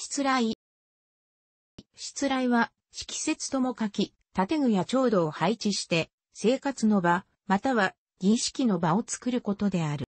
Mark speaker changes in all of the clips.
Speaker 1: 失礼。失礼は、色節とも書き、建具や調度を配置して、生活の場、または儀式の場を作ることである。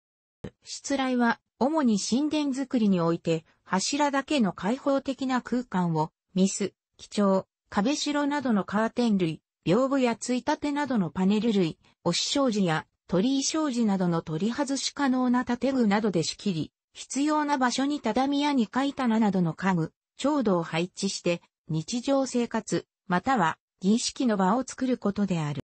Speaker 1: 失礼は、主に神殿作りにおいて、柱だけの開放的な空間を、ミス、基調、壁白などのカーテン類、屏風やついたてなどのパネル類、押し障子や鳥居障子などの取り外し可能な建具などで仕切り、必要な場所に畳や二階棚などの家具、調度を配置して、日常生活、または儀式の場を作ることである。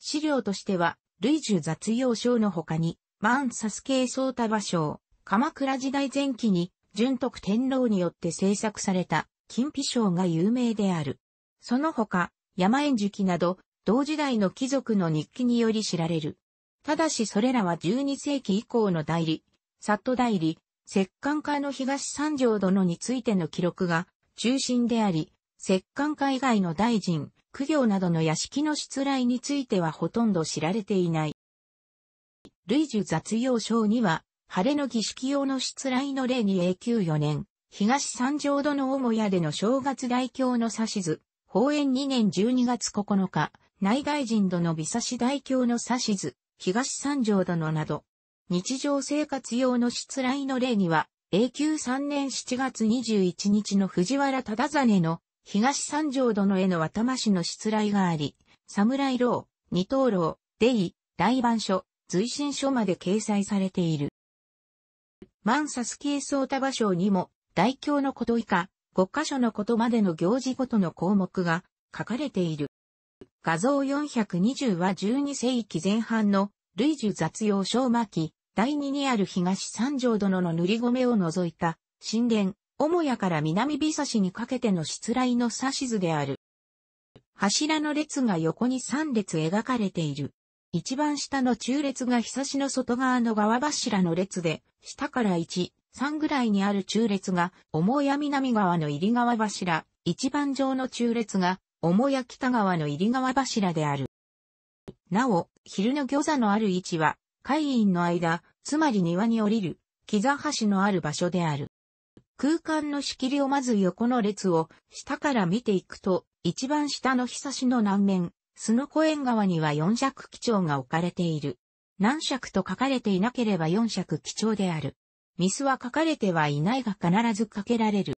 Speaker 1: 資料としては、類樹雑用賞の他に、万ス系総太馬賞、鎌倉時代前期に、純徳天皇によって制作された、金皮賞が有名である。その他、山縁樹など、同時代の貴族の日記により知られる。ただしそれらは12世紀以降の代理、サット代理、石棺会の東三条殿についての記録が中心であり、石棺会以外の大臣、苦行などの屋敷の出来についてはほとんど知られていない。類樹雑用章には、晴れの儀式用の出来の例に永久4年、東三条殿母屋での正月代表の指図、法園2年12月9日、内外人殿美差し代表の指図、東三条殿など、日常生活用の失来の例には、永久3年7月21日の藤原忠真の東三条殿への渡間しの失来があり、侍老、二刀老、出井、大番書、随身書まで掲載されている。万佐助江総多場所にも、大教のこと以下、五箇所のことまでの行事ごとの項目が書かれている。画像420は12世紀前半の類樹雑用小巻、第二にある東三条殿の塗り米を除いた、神殿、母屋から南美差しにかけての失礼の指図である。柱の列が横に三列描かれている。一番下の中列が日差しの外側の側柱の列で、下から一、三ぐらいにある中列が、母屋南側の入り側柱、一番上の中列が、母屋北側の入り側柱である。なお、昼の餃子のある位置は、会員の間、つまり庭に降りる、木座橋のある場所である。空間の仕切りをまず横の列を下から見ていくと、一番下の日差しの南面、須の湖園側には四尺基調が置かれている。何尺と書かれていなければ四尺基調である。ミスは書かれてはいないが必ずかけられる。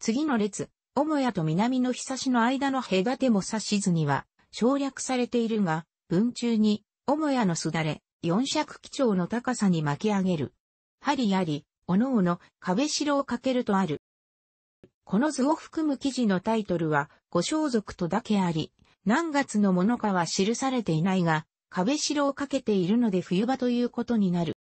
Speaker 1: 次の列、母屋と南の日差しの間の隔ても指図には省略されているが、文中に、母屋のすだれ、四尺基調の高さに巻き上げる。針あり、おのおの、壁白をかけるとある。この図を含む記事のタイトルは、ご装束とだけあり、何月のものかは記されていないが、壁白をかけているので冬場ということになる。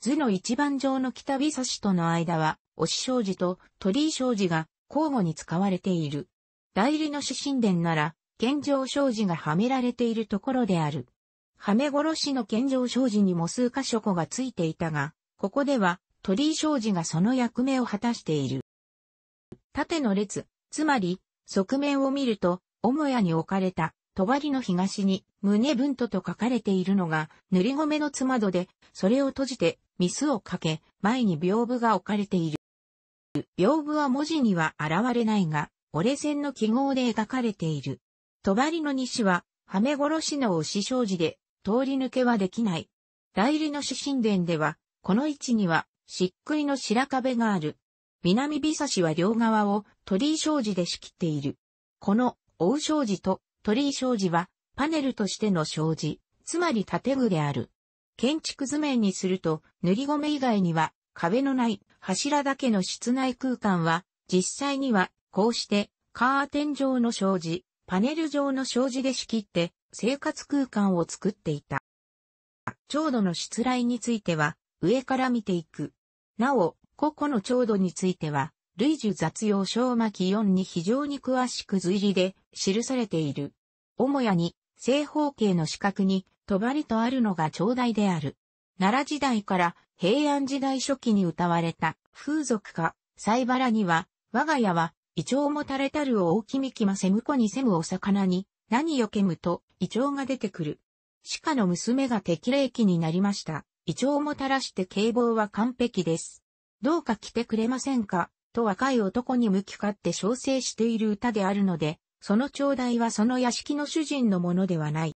Speaker 1: 図の一番上の北日差しとの間は、押し障子と鳥居障子が交互に使われている。代理の指針伝なら、健常障子がはめられているところである。はめ殺しの健常障子にも数箇所子がついていたが、ここでは鳥居障子がその役目を果たしている。縦の列、つまり、側面を見ると、母屋に置かれた、帳の東に、胸分とと書かれているのが、塗り米のつまどで、それを閉じて、ミスをかけ、前に屏風が置かれている。屏風は文字には現れないが、折れ線の記号で描かれている。帳の西は、はめ殺しの押し障子で、通り抜けはできない。代理の主神殿では、この位置には、漆喰の白壁がある。南美しは両側を鳥居障子で仕切っている。この、大障子と鳥居障子は、パネルとしての障子、つまり建具である。建築図面にすると、塗り米以外には、壁のない柱だけの室内空間は、実際には、こうして、カーテン状の障子、パネル状の障子で仕切って生活空間を作っていた。長度の出来については上から見ていく。なお、個々の長度については、類樹雑用小巻4に非常に詳しく随理で記されている。母屋に正方形の四角に、とばりとあるのが長大である。奈良時代から平安時代初期に歌われた風俗家、西原には、我が家は胃腸もたれたるを大きみきませむこにせむお魚に、何よけむと、胃腸が出てくる。鹿の娘が適齢期になりました。胃腸もたらして警棒は完璧です。どうか来てくれませんかと若い男に向きかって小生している歌であるので、その頂戴はその屋敷の主人のものではない。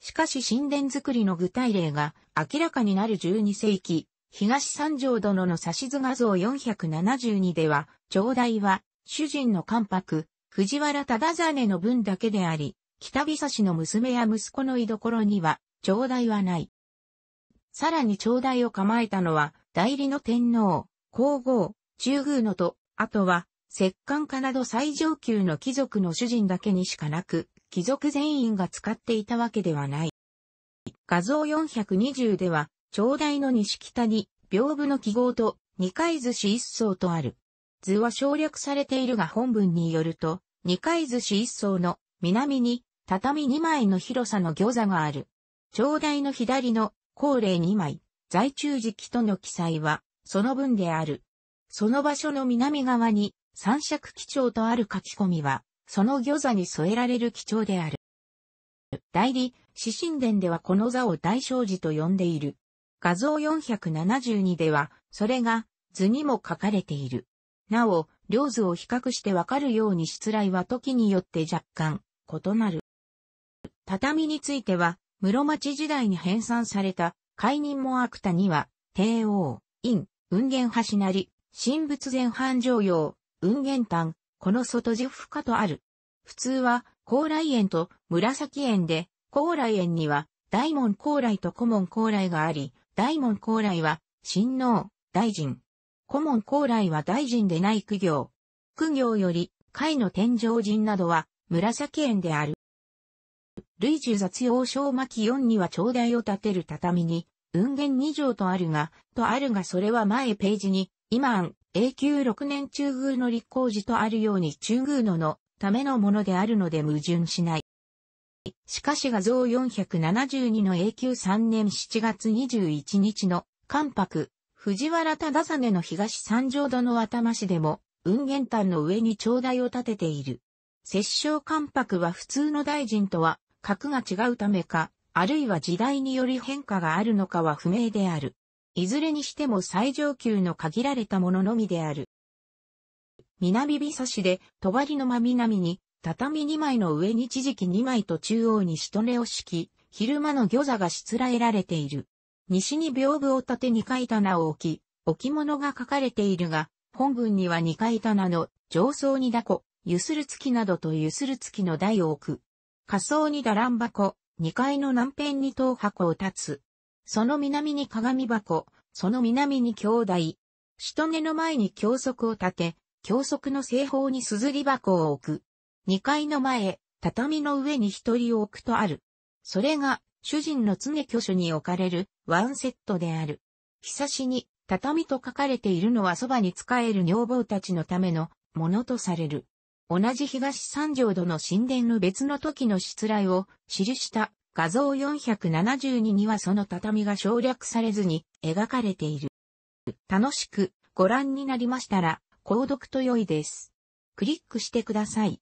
Speaker 1: しかし神殿作りの具体例が明らかになる12世紀、東三条殿の指図画像472では、頂戴は主人の関白、藤原忠真の分だけであり、北久氏の娘や息子の居所には、頂戴はない。さらに頂戴を構えたのは、代理の天皇、皇后、中宮のと、あとは、摂関家など最上級の貴族の主人だけにしかなく、貴族全員が使っていたわけではない。画像420では、頂戴の西北に、屏風の記号と、二階寿司一層とある。図は省略されているが本文によると、二階寿司一層の南に畳二枚の広さの餃子がある。頂戴の左の高齢二枚、在中時期との記載は、その分である。その場所の南側に三尺基調とある書き込みは、その餃子に添えられる基調である。代理、死神殿ではこの座を大正寺と呼んでいる。画像472では、それが図にも書かれている。なお、両図を比較してわかるように失礼は時によって若干異なる。畳については、室町時代に編纂された、解任も悪田には、帝王、院、雲源橋なり、神仏前半常用、雲源丹、この外地不可とある。普通は、高麗園と紫園で、高麗園には、大門高麗と古門高麗があり、大門高麗は、神王、大臣、顧問高麗は大臣でない苦行。苦行より、会の天上人などは、紫園である。類樹雑用小巻4には頂戴を立てる畳に、雲源2条とあるが、とあるがそれは前ページに、今永久6年中宮の立候時とあるように中宮ののためのものであるので矛盾しない。しかし画像472の永久3年7月21日の関白藤原忠実の東三条戸の頭市でも、雲玄丹の上に頂戴を立てている。摂政関白は普通の大臣とは、格が違うためか、あるいは時代により変化があるのかは不明である。いずれにしても最上級の限られたもののみである。南びさしで、帳の真南に、畳2枚の上に地磁気2枚と中央にシトネを敷き、昼間の餃座がしつらえられている。西に屏風を立て二階棚を置き、置物が書かれているが、本文には二階棚の上層にだこ、ゆする月などとゆする月の台を置く。下層にだらん箱、二階の南辺に塔箱を立つ。その南に鏡箱、その南に兄台。首都根の前に教則を立て、教則の正方に硯箱を置く。二階の前、畳の上に一人を置くとある。それが主人の常居所に置かれるワンセットである。ひさしに、畳と書かれているのはそばに仕える女房たちのためのものとされる。同じ東三条土の神殿の別の時の失礼を記した画像472にはその畳が省略されずに描かれている。楽しくご覧になりましたら、購読と良いです。クリックしてください。